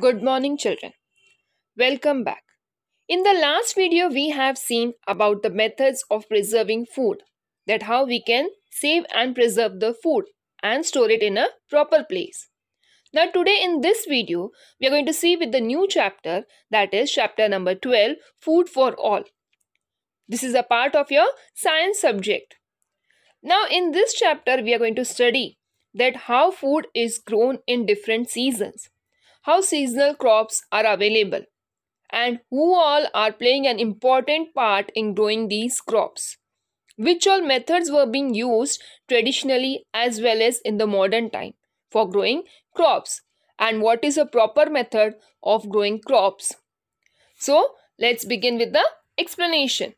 Good morning, children. Welcome back. In the last video, we have seen about the methods of preserving food, that how we can save and preserve the food and store it in a proper place. Now today in this video, we are going to see with the new chapter, that is chapter number 12, Food for All. This is a part of your science subject. Now in this chapter, we are going to study that how food is grown in different seasons how seasonal crops are available and who all are playing an important part in growing these crops. Which all methods were being used traditionally as well as in the modern time for growing crops and what is a proper method of growing crops. So let's begin with the explanation.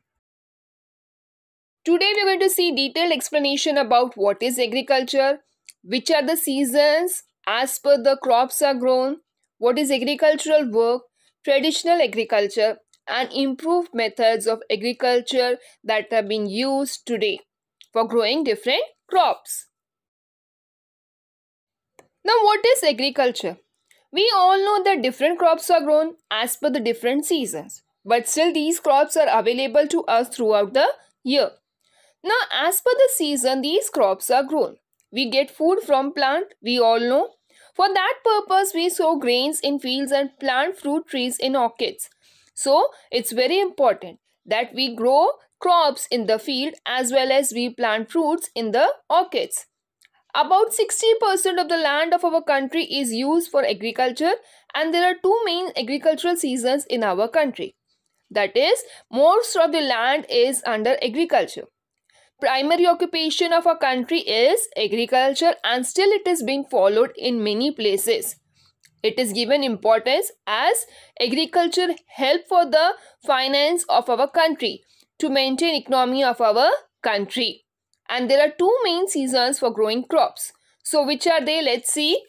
Today we are going to see detailed explanation about what is agriculture, which are the seasons as per the crops are grown, what is agricultural work? Traditional agriculture and improved methods of agriculture that have been used today for growing different crops. Now, what is agriculture? We all know that different crops are grown as per the different seasons, but still, these crops are available to us throughout the year. Now, as per the season, these crops are grown. We get food from plant, we all know, for that purpose, we sow grains in fields and plant fruit trees in orchards. So, it's very important that we grow crops in the field as well as we plant fruits in the orchards. About 60% of the land of our country is used for agriculture and there are two main agricultural seasons in our country. That is, most of the land is under agriculture. Primary occupation of a country is agriculture and still it is being followed in many places. It is given importance as agriculture help for the finance of our country to maintain economy of our country. And there are two main seasons for growing crops. So which are they? Let's see.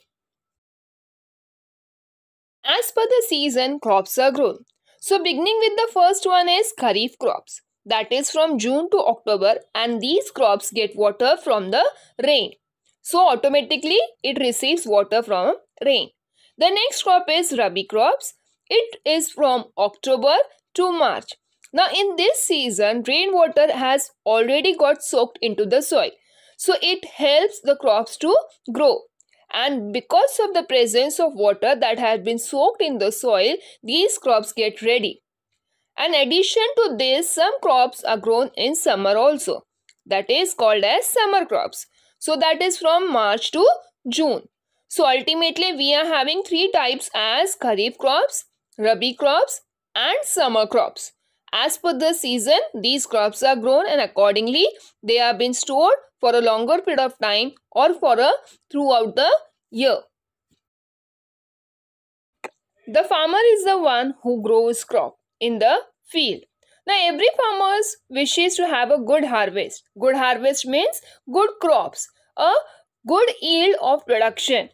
As per the season, crops are grown. So beginning with the first one is Kharif crops that is from June to October and these crops get water from the rain. So automatically it receives water from rain. The next crop is Rabi crops. It is from October to March. Now in this season rainwater has already got soaked into the soil. So it helps the crops to grow. And because of the presence of water that has been soaked in the soil, these crops get ready. In addition to this, some crops are grown in summer also. That is called as summer crops. So that is from March to June. So ultimately we are having three types as Kharif crops, Rabi crops and summer crops. As per the season, these crops are grown and accordingly they have been stored for a longer period of time or for a throughout the year. The farmer is the one who grows crop in the field. Now, every farmer wishes to have a good harvest. Good harvest means good crops, a good yield of production.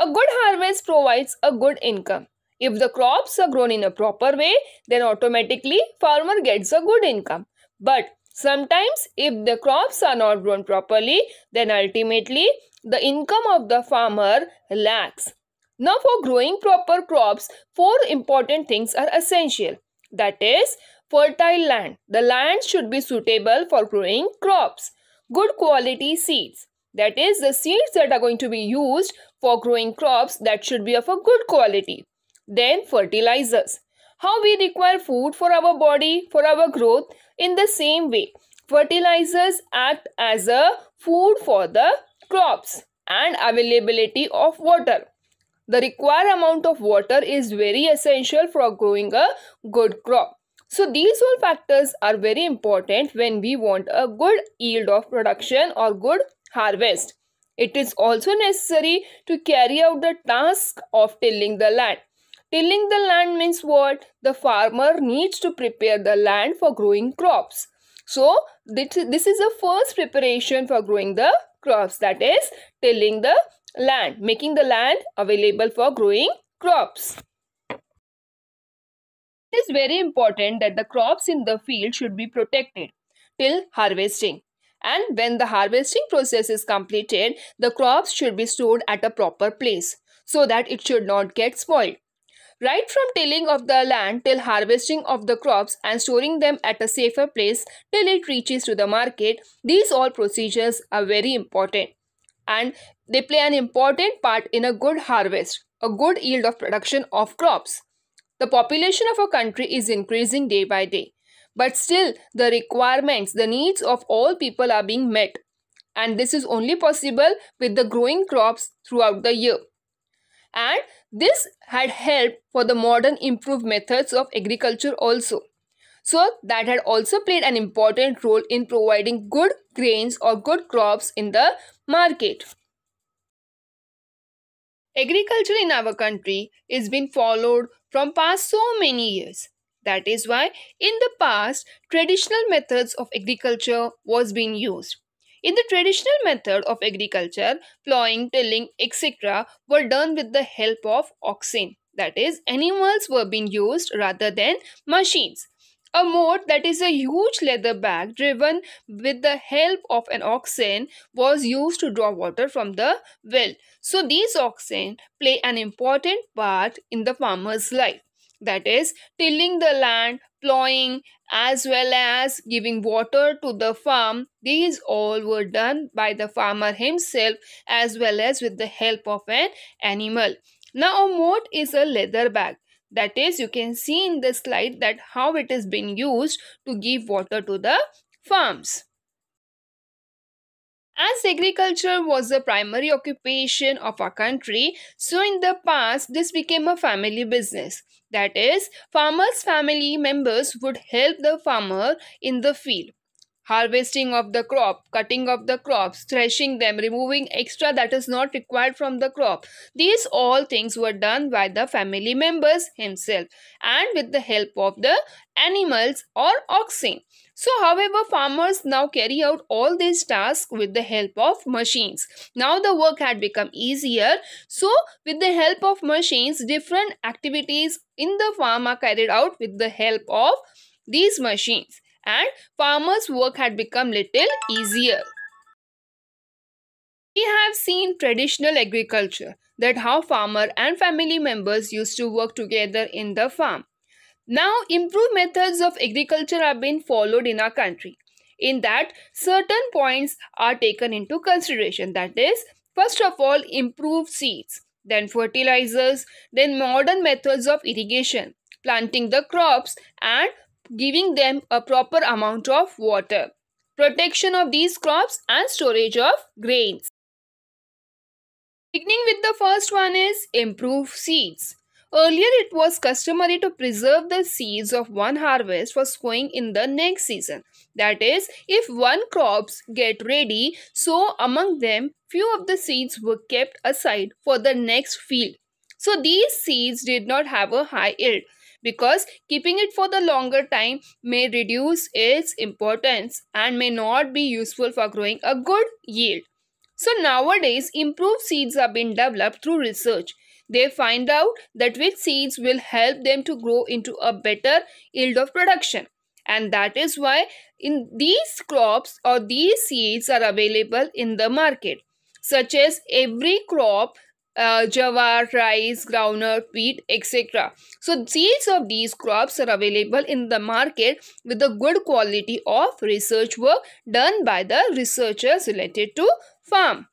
A good harvest provides a good income. If the crops are grown in a proper way, then automatically farmer gets a good income. But sometimes if the crops are not grown properly, then ultimately the income of the farmer lacks. Now for growing proper crops, four important things are essential that is fertile land. The land should be suitable for growing crops. Good quality seeds that is the seeds that are going to be used for growing crops that should be of a good quality. Then fertilizers. How we require food for our body, for our growth in the same way. Fertilizers act as a food for the crops and availability of water. The required amount of water is very essential for growing a good crop. So these all factors are very important when we want a good yield of production or good harvest. It is also necessary to carry out the task of tilling the land. Tilling the land means what? The farmer needs to prepare the land for growing crops. So this, this is the first preparation for growing the crops that is tilling the land, making the land available for growing crops. It is very important that the crops in the field should be protected till harvesting. And when the harvesting process is completed, the crops should be stored at a proper place so that it should not get spoiled. Right from tilling of the land till harvesting of the crops and storing them at a safer place till it reaches to the market, these all procedures are very important and they play an important part in a good harvest, a good yield of production of crops. The population of a country is increasing day by day, but still the requirements, the needs of all people are being met. And this is only possible with the growing crops throughout the year. And this had helped for the modern improved methods of agriculture also so that had also played an important role in providing good grains or good crops in the market. Agriculture in our country is been followed from past so many years. That is why in the past traditional methods of agriculture was being used. In the traditional method of agriculture, plowing, tilling, etc. were done with the help of oxen. That is, animals were being used rather than machines. A moat, that is a huge leather bag driven with the help of an oxen, was used to draw water from the well. So, these oxen play an important part in the farmer's life. That is, tilling the land, plowing, as well as giving water to the farm. These all were done by the farmer himself as well as with the help of an animal. Now, a moat is a leather bag that is, you can see in this slide that how it is being used to give water to the farms. As agriculture was the primary occupation of our country, so in the past this became a family business. That is, farmers' family members would help the farmer in the field harvesting of the crop, cutting of the crops, threshing them, removing extra that is not required from the crop. These all things were done by the family members himself and with the help of the animals or oxen. So, however, farmers now carry out all these tasks with the help of machines. Now, the work had become easier. So, with the help of machines, different activities in the farm are carried out with the help of these machines and farmers' work had become little easier. We have seen traditional agriculture, that how farmer and family members used to work together in the farm. Now, improved methods of agriculture have been followed in our country. In that, certain points are taken into consideration. That is, first of all, improved seeds, then fertilizers, then modern methods of irrigation, planting the crops, and giving them a proper amount of water, protection of these crops and storage of grains. Beginning with the first one is improve seeds. Earlier it was customary to preserve the seeds of one harvest for sowing in the next season. That is, if one crops get ready, so among them few of the seeds were kept aside for the next field. So these seeds did not have a high yield because keeping it for the longer time may reduce its importance and may not be useful for growing a good yield. So nowadays, improved seeds are being developed through research. They find out that which seeds will help them to grow into a better yield of production. And that is why in these crops or these seeds are available in the market. Such as every crop uh, jawar, rice, groundnut, wheat, etc. So seeds of these crops are available in the market with the good quality of research work done by the researchers related to farm.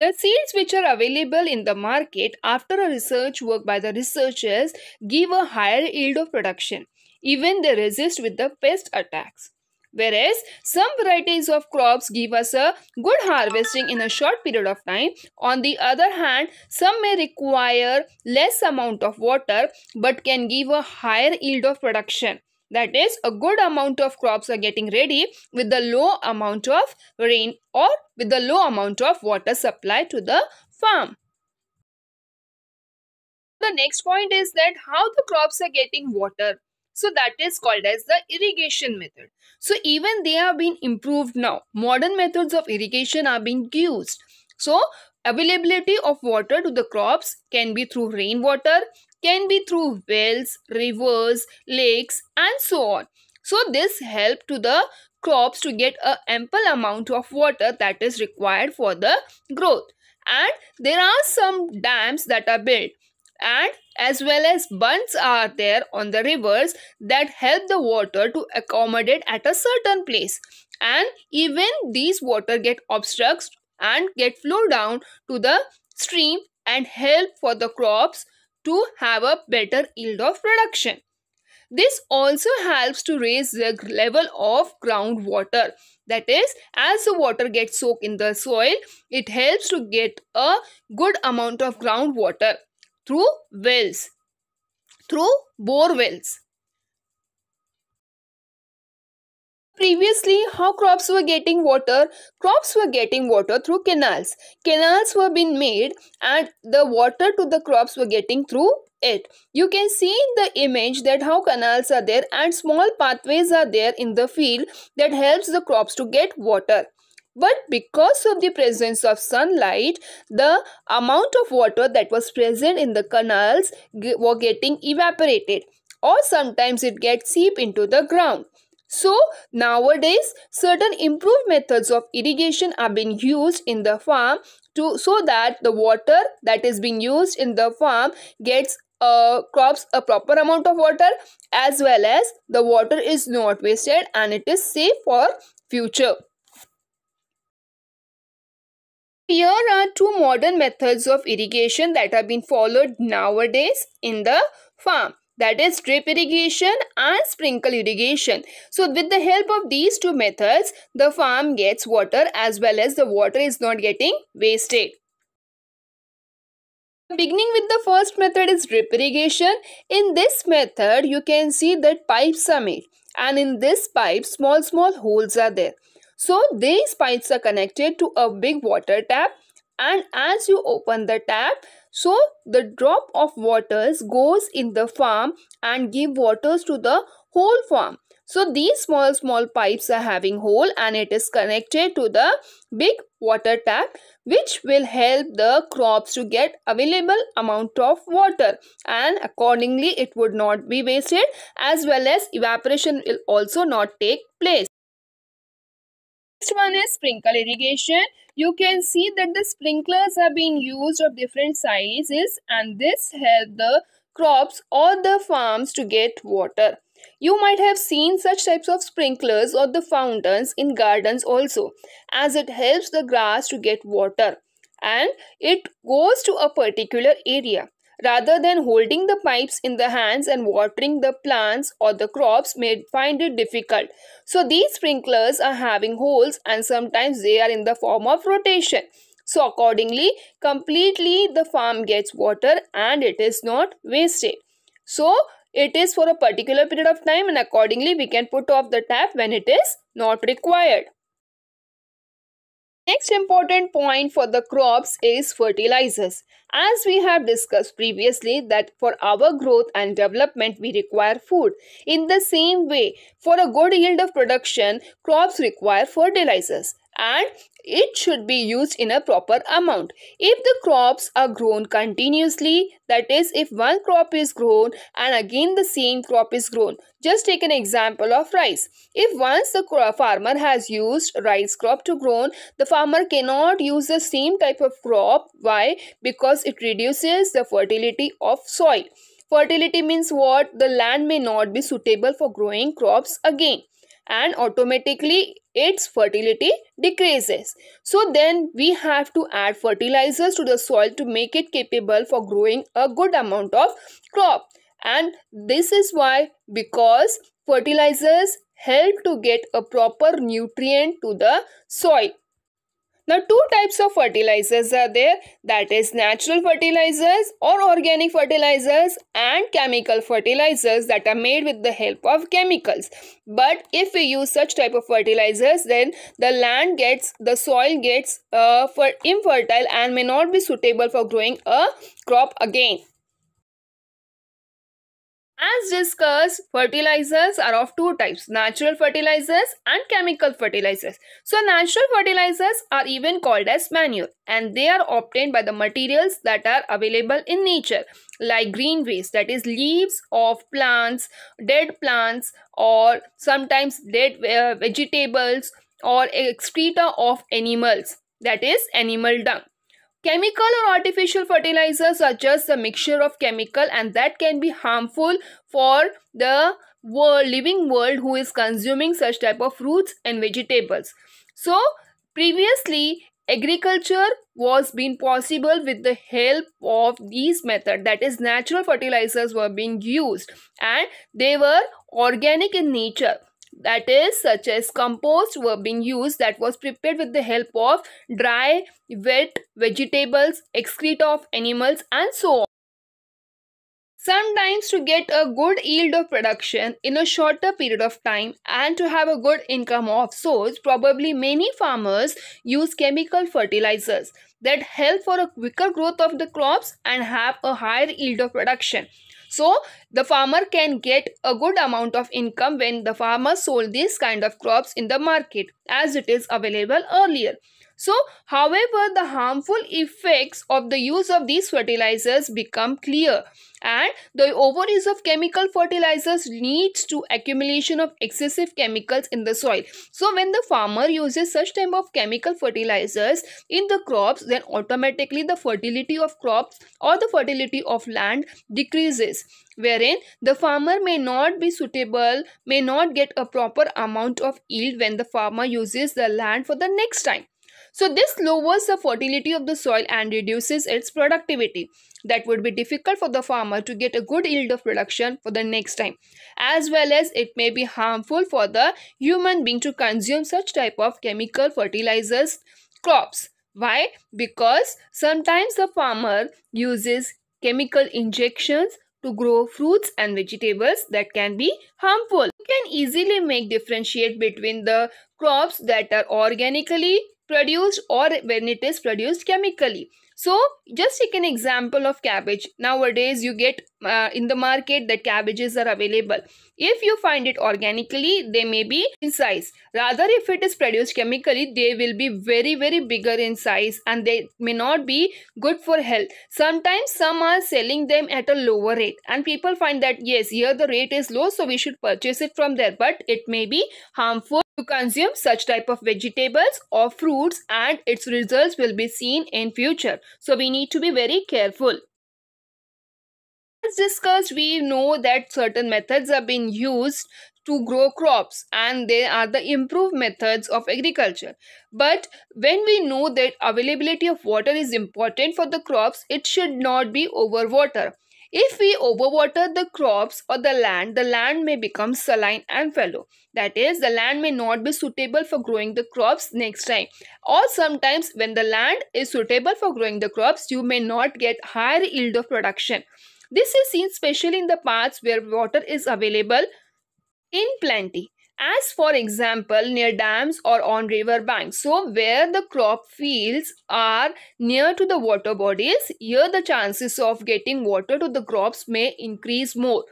The seeds which are available in the market after a research work by the researchers give a higher yield of production. Even they resist with the pest attacks. Whereas some varieties of crops give us a good harvesting in a short period of time. On the other hand, some may require less amount of water but can give a higher yield of production. That is, a good amount of crops are getting ready with the low amount of rain or with the low amount of water supply to the farm. The next point is that how the crops are getting water. So that is called as the irrigation method. So even they have been improved now. Modern methods of irrigation are being used. So availability of water to the crops can be through rainwater, can be through wells, rivers, lakes and so on. So this help to the crops to get a ample amount of water that is required for the growth. And there are some dams that are built and as well as bunds are there on the rivers that help the water to accommodate at a certain place and even these water get obstructs and get flow down to the stream and help for the crops to have a better yield of production. This also helps to raise the level of groundwater. That is, as the water gets soaked in the soil, it helps to get a good amount of groundwater through wells, through bore wells. Previously, how crops were getting water? Crops were getting water through canals. Canals were being made and the water to the crops were getting through it. You can see in the image that how canals are there and small pathways are there in the field that helps the crops to get water but because of the presence of sunlight the amount of water that was present in the canals were getting evaporated or sometimes it gets seep into the ground so nowadays certain improved methods of irrigation are being used in the farm to so that the water that is being used in the farm gets uh, crops a proper amount of water as well as the water is not wasted and it is safe for future here are two modern methods of irrigation that have been followed nowadays in the farm that is drip irrigation and sprinkle irrigation. So with the help of these two methods, the farm gets water as well as the water is not getting wasted. Beginning with the first method is drip irrigation. In this method, you can see that pipes are made and in this pipe, small small holes are there. So these pipes are connected to a big water tap and as you open the tap, so the drop of waters goes in the farm and give waters to the whole farm. So these small small pipes are having hole and it is connected to the big water tap which will help the crops to get available amount of water and accordingly it would not be wasted as well as evaporation will also not take place. Next one is sprinkler irrigation. You can see that the sprinklers are being used of different sizes and this help the crops or the farms to get water. You might have seen such types of sprinklers or the fountains in gardens also as it helps the grass to get water and it goes to a particular area rather than holding the pipes in the hands and watering the plants or the crops may find it difficult. So these sprinklers are having holes and sometimes they are in the form of rotation. So accordingly, completely the farm gets water and it is not wasted. So it is for a particular period of time and accordingly we can put off the tap when it is not required. Next important point for the crops is fertilizers. As we have discussed previously that for our growth and development we require food. In the same way, for a good yield of production, crops require fertilizers and it should be used in a proper amount. If the crops are grown continuously, that is, if one crop is grown and again the same crop is grown, just take an example of rice. If once the farmer has used rice crop to grow, the farmer cannot use the same type of crop. Why? Because it reduces the fertility of soil. Fertility means what? The land may not be suitable for growing crops again and automatically its fertility decreases. So then we have to add fertilizers to the soil to make it capable for growing a good amount of crop. And this is why because fertilizers help to get a proper nutrient to the soil. Now two types of fertilizers are there that is natural fertilizers or organic fertilizers and chemical fertilizers that are made with the help of chemicals. But if we use such type of fertilizers then the land gets the soil gets uh, for infertile and may not be suitable for growing a crop again. As discussed, fertilizers are of two types, natural fertilizers and chemical fertilizers. So natural fertilizers are even called as manure and they are obtained by the materials that are available in nature like green waste that is leaves of plants, dead plants or sometimes dead uh, vegetables or excreta of animals that is animal dung. Chemical or artificial fertilizers are just a mixture of chemical and that can be harmful for the world, living world who is consuming such type of fruits and vegetables. So previously agriculture was being possible with the help of these method that is natural fertilizers were being used and they were organic in nature that is such as compost were being used that was prepared with the help of dry wet vegetables excreta of animals and so on Sometimes to get a good yield of production in a shorter period of time and to have a good income of source, probably many farmers use chemical fertilizers that help for a quicker growth of the crops and have a higher yield of production. So the farmer can get a good amount of income when the farmer sold these kind of crops in the market as it is available earlier. So, however, the harmful effects of the use of these fertilizers become clear and the overuse of chemical fertilizers leads to accumulation of excessive chemicals in the soil. So, when the farmer uses such type of chemical fertilizers in the crops, then automatically the fertility of crops or the fertility of land decreases wherein the farmer may not be suitable, may not get a proper amount of yield when the farmer uses the land for the next time. So this lowers the fertility of the soil and reduces its productivity. That would be difficult for the farmer to get a good yield of production for the next time. As well as it may be harmful for the human being to consume such type of chemical fertilizers crops. Why? Because sometimes the farmer uses chemical injections to grow fruits and vegetables that can be harmful. You can easily make differentiate between the crops that are organically produced or when it is produced chemically. So just take an example of cabbage. Nowadays you get uh, in the market that cabbages are available. If you find it organically, they may be in size. Rather, if it is produced chemically, they will be very very bigger in size and they may not be good for health. Sometimes some are selling them at a lower rate and people find that yes, here the rate is low so we should purchase it from there but it may be harmful to consume such type of vegetables or fruits and its results will be seen in future. So we need to be very careful. As discussed, we know that certain methods have been used to grow crops and they are the improved methods of agriculture. But when we know that availability of water is important for the crops, it should not be overwater. If we overwater the crops or the land, the land may become saline and fallow. That is, the land may not be suitable for growing the crops next time. Or sometimes, when the land is suitable for growing the crops, you may not get higher yield of production. This is seen especially in the parts where water is available in plenty as for example near dams or on river banks so where the crop fields are near to the water bodies here the chances of getting water to the crops may increase more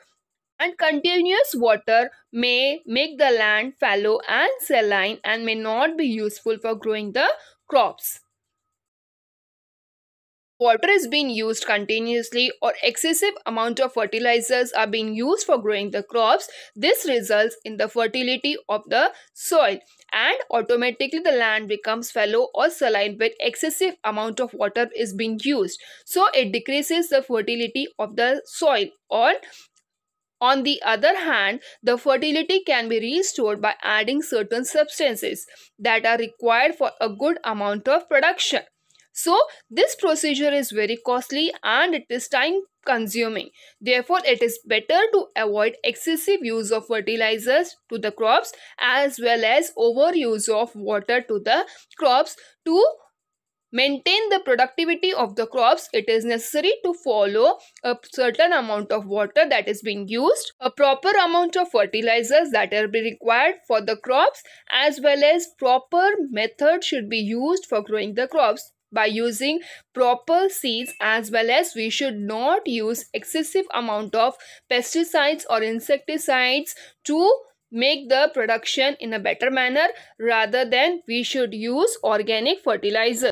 and continuous water may make the land fallow and saline and may not be useful for growing the crops Water is being used continuously or excessive amount of fertilizers are being used for growing the crops. This results in the fertility of the soil and automatically the land becomes fallow or saline when excessive amount of water is being used. So it decreases the fertility of the soil or on the other hand, the fertility can be restored by adding certain substances that are required for a good amount of production. So this procedure is very costly and it is time consuming. Therefore, it is better to avoid excessive use of fertilizers to the crops as well as overuse of water to the crops to maintain the productivity of the crops it is necessary to follow a certain amount of water that is being used a proper amount of fertilizers that are be required for the crops as well as proper method should be used for growing the crops by using proper seeds as well as we should not use excessive amount of pesticides or insecticides to make the production in a better manner rather than we should use organic fertilizer.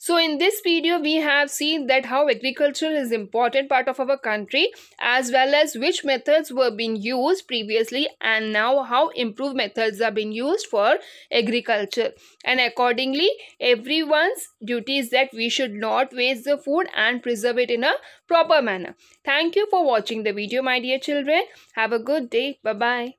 So in this video, we have seen that how agriculture is important part of our country as well as which methods were being used previously and now how improved methods are being used for agriculture. And accordingly, everyone's duty is that we should not waste the food and preserve it in a proper manner. Thank you for watching the video, my dear children. Have a good day. Bye-bye.